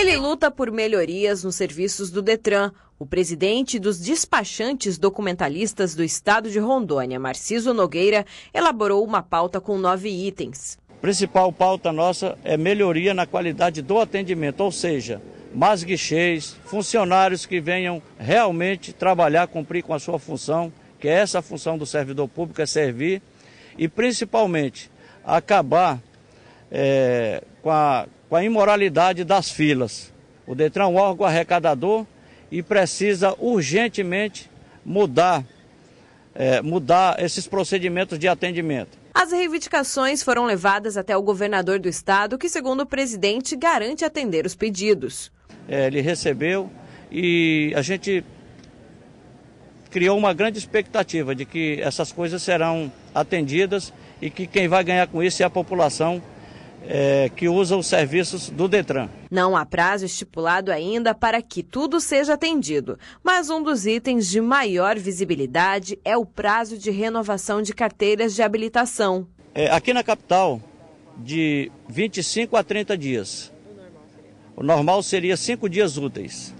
Ele luta por melhorias nos serviços do Detran. O presidente dos despachantes documentalistas do estado de Rondônia, Marciso Nogueira, elaborou uma pauta com nove itens. Principal pauta nossa é melhoria na qualidade do atendimento, ou seja, mais guichês, funcionários que venham realmente trabalhar, cumprir com a sua função, que é essa função do servidor público, é servir, e principalmente acabar é, com, a, com a imoralidade das filas. O Detran é um órgão arrecadador e precisa urgentemente mudar, é, mudar esses procedimentos de atendimento. As reivindicações foram levadas até o governador do estado, que, segundo o presidente, garante atender os pedidos. É, ele recebeu e a gente criou uma grande expectativa de que essas coisas serão atendidas e que quem vai ganhar com isso é a população é, que usa os serviços do Detran. Não há prazo estipulado ainda para que tudo seja atendido, mas um dos itens de maior visibilidade é o prazo de renovação de carteiras de habilitação. É, aqui na capital, de 25 a 30 dias. O normal seria cinco dias úteis.